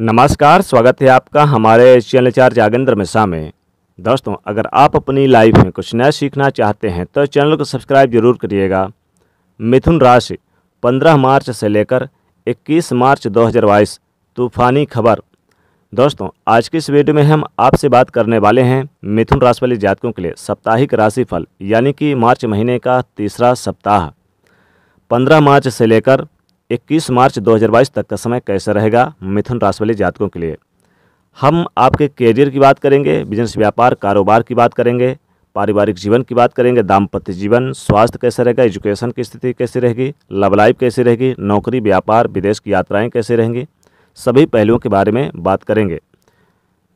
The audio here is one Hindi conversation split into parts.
नमस्कार स्वागत है आपका हमारे चैनल चार जागेंद्र मिश्रा में दोस्तों अगर आप अपनी लाइफ में कुछ नया सीखना चाहते हैं तो चैनल को सब्सक्राइब जरूर करिएगा मिथुन राशि 15 मार्च से लेकर 21 मार्च 2022 तूफानी खबर दोस्तों आज की इस वीडियो में हम आपसे बात करने वाले हैं मिथुन राशि वाले जातकों के लिए साप्ताहिक राशिफल यानी कि मार्च महीने का तीसरा सप्ताह पंद्रह मार्च से लेकर 21 मार्च 2022 तक का समय कैसा रहेगा मिथुन राशि वाले जातकों के लिए हम आपके कैरियर की बात करेंगे बिजनेस व्यापार कारोबार की बात करेंगे पारिवारिक जीवन की बात करेंगे दाम्पत्य जीवन स्वास्थ्य कैसे रहेगा एजुकेशन की स्थिति कैसी रहेगी लव लाइफ कैसी रहेगी नौकरी व्यापार विदेश की यात्राएं कैसे रहेंगी सभी पहलुओं के बारे में बात करेंगे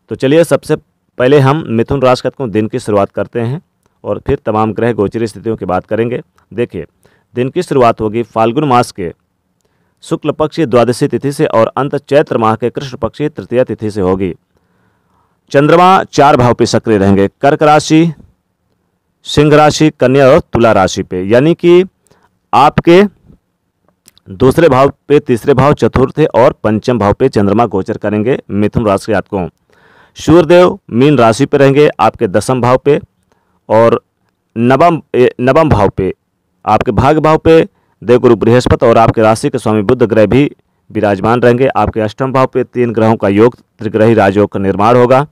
तो चलिए सबसे पहले हम मिथुन राशि का दिन की शुरुआत करते हैं और फिर तमाम ग्रह गोचरी स्थितियों की बात करेंगे देखिए दिन की शुरुआत होगी फाल्गुन मास के शुक्ल पक्ष द्वादशी तिथि से और अंत चैत्र माह के कृष्ण पक्ष तृतीय तिथि से होगी चंद्रमा चार भाव पे सक्रिय रहेंगे कर्क राशि सिंह राशि कन्या और तुला राशि पे यानी कि आपके दूसरे भाव पे तीसरे भाव चतुर्थ और पंचम भाव पे चंद्रमा गोचर करेंगे मिथुन राशि के आपको सूर्यदेव मीन राशि पे रहेंगे आपके दसम भाव पे और नवम नवम भाव पे आपके भाग्य भाव पे देवगुरु बृहस्पति और आपके राशि के स्वामी बुद्ध ग्रह भी विराजमान रहेंगे आपके अष्टम भाव पे तीन ग्रहों का योग त्रिग्रही राजयोग का निर्माण होगा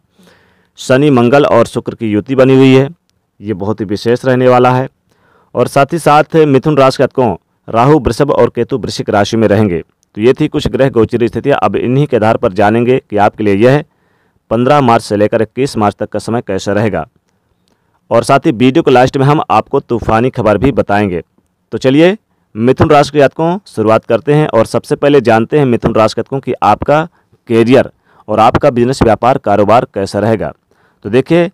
शनि मंगल और शुक्र की युति बनी हुई है ये बहुत ही विशेष रहने वाला है और साथ ही साथ मिथुन राशि कतकों राहु वृषभ और केतु वृश्चिक राशि में रहेंगे तो ये थी कुछ ग्रह गोचरी स्थितियाँ अब इन्हीं के आधार पर जानेंगे कि आपके लिए यह पंद्रह मार्च से लेकर इक्कीस मार्च तक का समय कैसा रहेगा और साथ ही वीडियो को लास्ट में हम आपको तूफानी खबर भी बताएंगे तो चलिए मिथुन राशि के जातकों शुरुआत करते हैं और सबसे पहले जानते हैं मिथुन राशि के जातकों की आपका कैरियर और आपका बिजनेस व्यापार कारोबार कैसा रहेगा तो देखिए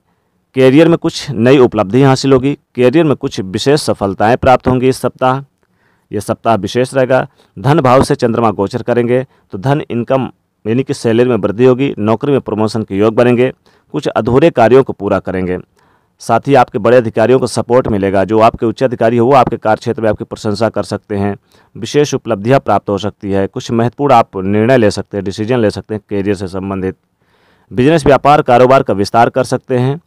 कैरियर में कुछ नई उपलब्धि हासिल होगी कैरियर में कुछ विशेष सफलताएं प्राप्त होंगी इस सप्ताह यह सप्ताह विशेष रहेगा धन भाव से चंद्रमा गोचर करेंगे तो धन इनकम यानी कि सैलरी में वृद्धि होगी नौकरी में प्रमोशन के योग बनेंगे कुछ अधूरे कार्यों को पूरा करेंगे साथ ही आपके बड़े अधिकारियों को सपोर्ट मिलेगा जो आपके उच्च अधिकारी हो वो आपके कार्यक्षेत्र में आपकी प्रशंसा कर सकते हैं विशेष उपलब्धियाँ प्राप्त हो सकती है कुछ महत्वपूर्ण आप निर्णय ले सकते हैं डिसीजन ले सकते हैं करियर से संबंधित बिजनेस व्यापार कारोबार का विस्तार कर सकते हैं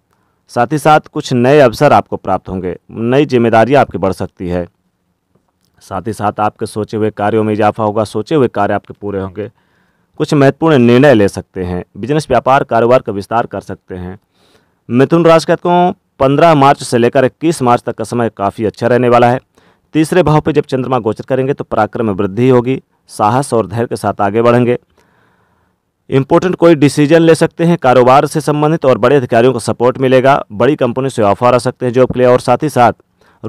साथ ही साथ कुछ नए अवसर आपको प्राप्त होंगे नई जिम्मेदारियाँ आपकी बढ़ सकती है साथ ही साथ आपके सोचे हुए कार्यों में इजाफा होगा सोचे हुए कार्य आपके पूरे होंगे कुछ महत्वपूर्ण निर्णय ले सकते हैं बिजनेस व्यापार कारोबार का विस्तार कर सकते हैं मिथुन राशि को पंद्रह मार्च से लेकर इक्कीस मार्च तक का समय काफ़ी अच्छा रहने वाला है तीसरे भाव पर जब चंद्रमा गोचर करेंगे तो पराक्रम में वृद्धि होगी साहस और धैर्य के साथ आगे बढ़ेंगे इम्पोर्टेंट कोई डिसीजन ले सकते हैं कारोबार से संबंधित और बड़े अधिकारियों का सपोर्ट मिलेगा बड़ी कंपनी से ऑफर आ सकते हैं जॉब के लिए और साथ ही साथ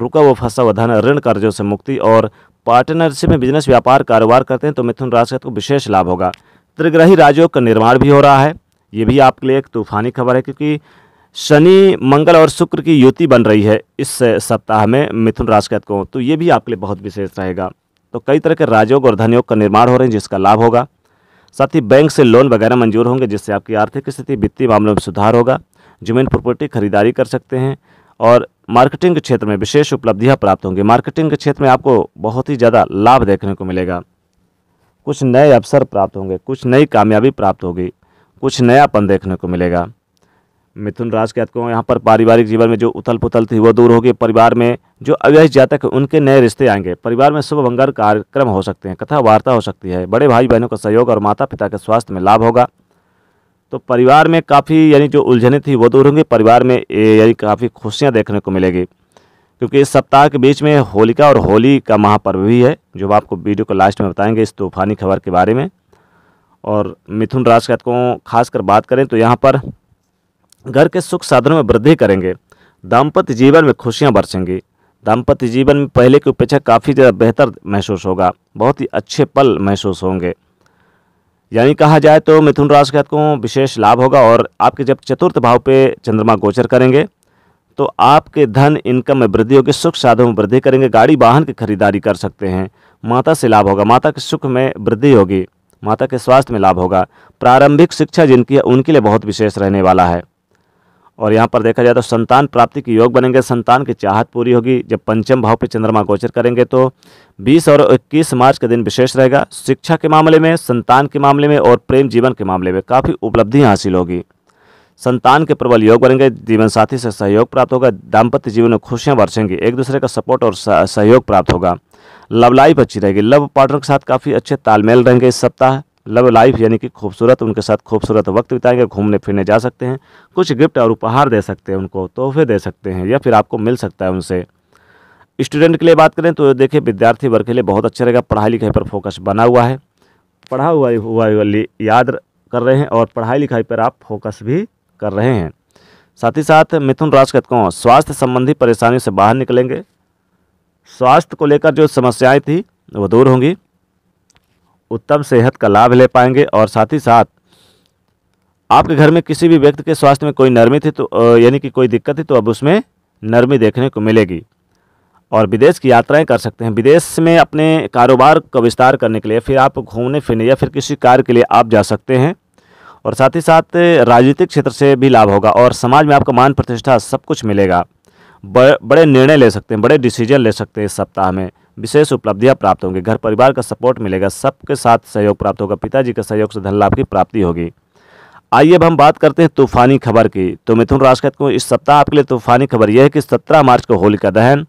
रुका व फंसा व धन ऋण कर्जों से मुक्ति और पार्टनरशिप में बिजनेस व्यापार कारोबार करते हैं तो मिथुन राशि को तो विशेष लाभ होगा त्रिग्रही राजयोग का निर्माण भी हो रहा है ये भी आपके लिए एक तूफानी खबर है क्योंकि शनि मंगल और शुक्र की युति बन रही है इस सप्ताह में मिथुन राशि को तो ये भी आपके लिए बहुत विशेष रहेगा तो कई तरह के राजयोग और धनयोग का निर्माण हो रहे हैं जिसका लाभ होगा साथ ही बैंक से लोन वगैरह मंजूर होंगे जिससे आपकी आर्थिक स्थिति वित्तीय मामलों में सुधार होगा जमीन प्रॉपर्टी खरीदारी कर सकते हैं और मार्केटिंग के क्षेत्र में विशेष उपलब्धियाँ प्राप्त होंगी मार्केटिंग के क्षेत्र में आपको बहुत ही ज़्यादा लाभ देखने को मिलेगा कुछ नए अवसर प्राप्त होंगे कुछ नई कामयाबी प्राप्त होगी कुछ नयापन देखने को मिलेगा मिथुन राशि के को यहाँ पर पारिवारिक जीवन में जो उथल पुथल थी वो दूर होगी परिवार में जो अव्यस्त जातक है उनके नए रिश्ते आएंगे परिवार में शुभ भंगार कार्यक्रम हो सकते हैं कथा वार्ता हो सकती है बड़े भाई बहनों का सहयोग और माता पिता के स्वास्थ्य में लाभ होगा तो परिवार में काफ़ी यानी जो उलझने थी वो दूर होंगी परिवार में यानी काफ़ी खुशियाँ देखने को मिलेगी क्योंकि इस सप्ताह के बीच में होलिका और होली का महापर्व भी है जो आपको वीडियो को लास्ट में बताएंगे इस तूफानी खबर के बारे में और मिथुन राशि को खासकर बात करें तो यहाँ पर घर के सुख साधनों में वृद्धि करेंगे दाम्पत्य जीवन में खुशियाँ बरसेंगी दाम्पत्य जीवन में पहले की अपेक्षा काफ़ी ज़्यादा बेहतर महसूस होगा बहुत ही अच्छे पल महसूस होंगे यानी कहा जाए तो मिथुन राशि के को तो विशेष लाभ होगा और आपके जब चतुर्थ भाव पे चंद्रमा गोचर करेंगे तो आपके धन इनकम में वृद्धि होगी सुख साधन में वृद्धि करेंगे गाड़ी वाहन की खरीदारी कर सकते हैं माता से लाभ होगा माता के सुख में वृद्धि होगी माता के स्वास्थ्य में लाभ होगा प्रारंभिक शिक्षा जिनकी है उनके लिए बहुत विशेष रहने वाला है और यहाँ पर देखा जाए तो संतान प्राप्ति के योग बनेंगे संतान की चाहत पूरी होगी जब पंचम भाव पे चंद्रमा गोचर करेंगे तो 20 और 21 मार्च का दिन विशेष रहेगा शिक्षा के मामले में संतान के मामले में और प्रेम जीवन के मामले में काफ़ी उपलब्धियाँ हासिल होगी संतान के प्रबल योग बनेंगे जीवन साथी से सहयोग प्राप्त होगा दाम्पत्य जीवन में खुशियाँ बरसेंगी एक दूसरे का सपोर्ट और सहयोग प्राप्त होगा लव लाइफ अच्छी रहेगी लव पार्टनर के साथ काफ़ी अच्छे तालमेल रहेंगे इस सप्ताह लव लाइफ यानी कि खूबसूरत उनके साथ खूबसूरत वक्त बिताएंगे घूमने फिरने जा सकते हैं कुछ गिफ्ट और उपहार दे सकते हैं उनको तोहफे दे सकते हैं या फिर आपको मिल सकता है उनसे स्टूडेंट के लिए बात करें तो देखिए विद्यार्थी वर्ग के लिए बहुत अच्छा रहेगा पढ़ाई लिखाई पर फोकस बना हुआ है पढ़ा हुआ हुआ वाली याद कर रहे हैं और पढ़ाई लिखाई पर आप फोकस भी कर रहे हैं साथ ही साथ मिथुन कहते हैं स्वास्थ्य संबंधी परेशानियों से बाहर निकलेंगे स्वास्थ्य को लेकर जो समस्याएं थी वो दूर होंगी उत्तम सेहत का लाभ ले पाएंगे और साथ ही साथ आपके घर में किसी भी व्यक्ति के स्वास्थ्य में कोई नरमी थी तो यानी कि कोई दिक्कत थी तो अब उसमें नरमी देखने को मिलेगी और विदेश की यात्राएं कर सकते हैं विदेश में अपने कारोबार का विस्तार करने के लिए फिर आप घूमने फिरने या फिर किसी कार्य के लिए आप जा सकते हैं और साथ ही साथ राजनीतिक क्षेत्र से भी लाभ होगा और समाज में आपका मान प्रतिष्ठा सब कुछ मिलेगा बड़े निर्णय ले सकते हैं बड़े डिसीजन ले सकते हैं इस सप्ताह में विशेष उपलब्धियां प्राप्त होंगी घर परिवार का सपोर्ट मिलेगा सबके साथ सहयोग प्राप्त होगा पिताजी के सहयोग से धन लाभ की प्राप्ति होगी आइए अब हम बात करते हैं तूफानी खबर की तो मिथुन राष्ट्र को इस सप्ताह आपके लिए तूफानी खबर यह है कि सत्रह मार्च को होलिका दहन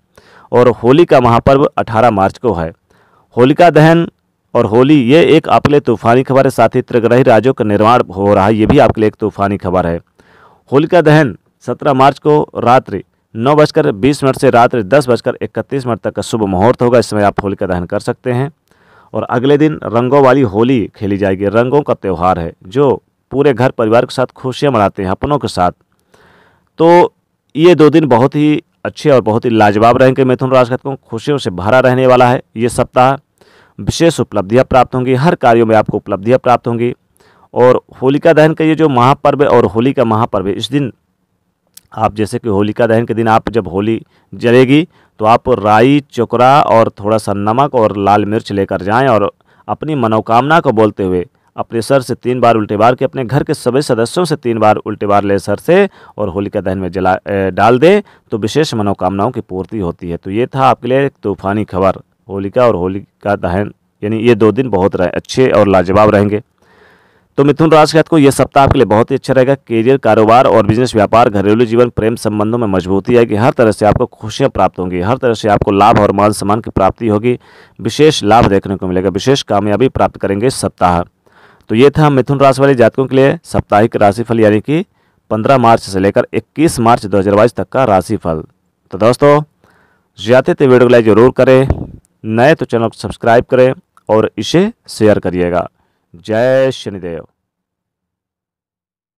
और होली का महापर्व अठारह मार्च को है होलिका दहन और होली ये एक आपके लिए तूफानी खबर है साथ ही त्रिग्रही राज्यों का निर्माण हो रहा है ये भी आपके लिए एक तूफानी खबर है होलिका दहन सत्रह मार्च को रात्रि नौ बजकर बीस मिनट से रात्रि दस बजकर इकतीस मिनट तक का शुभ मुहूर्त होगा इस समय आप होली का दहन कर सकते हैं और अगले दिन रंगों वाली होली खेली जाएगी रंगों का त्यौहार है जो पूरे घर परिवार के साथ खुशियाँ मनाते हैं अपनों के साथ तो ये दो दिन बहुत ही अच्छे और बहुत ही लाजवाब रहेंगे मिथुन राशि को खुशियों से भरा रहने वाला है ये सप्ताह विशेष उपलब्धियाँ प्राप्त होंगी हर कार्यों में आपको उपलब्धियाँ प्राप्त होंगी और होलिका दहन का ये जो महापर्व और होली का महापर्व इस दिन आप जैसे कि होलिका दहन के दिन आप जब होली जलेगी तो आप राई चोकरा और थोड़ा सा नमक और लाल मिर्च लेकर जाएं और अपनी मनोकामना को बोलते हुए अपने सर से तीन बार उल्टे बार के अपने घर के सभी सदस्यों से तीन बार उल्टे बार ले सर से और होलिका दहन में जला डाल दें तो विशेष मनोकामनाओं की पूर्ति होती है तो ये था आपके लिए एक तूफानी खबर होलिका और होलिका दहन यानी ये दो दिन बहुत अच्छे और लाजवाब रहेंगे तो मिथुन राशि के को यह सप्ताह आपके लिए बहुत ही अच्छा रहेगा करियर कारोबार और बिजनेस व्यापार घरेलू जीवन प्रेम संबंधों में मजबूती आएगी हर तरह से आपको खुशियाँ प्राप्त होंगी हर तरह से आपको लाभ और मान सम्मान की प्राप्ति होगी विशेष लाभ देखने को मिलेगा विशेष कामयाबी प्राप्त करेंगे इस सप्ताह तो ये था मिथुन राशि वाले जातकों के लिए साप्ताहिक राशिफल यानी कि पंद्रह मार्च से लेकर इक्कीस मार्च दो तक का राशिफल तो दोस्तों ज़्यादा वीडियो को लाइक जरूर करें नए तो चैनल को सब्सक्राइब करें और इसे शेयर करिएगा जय शनिदेव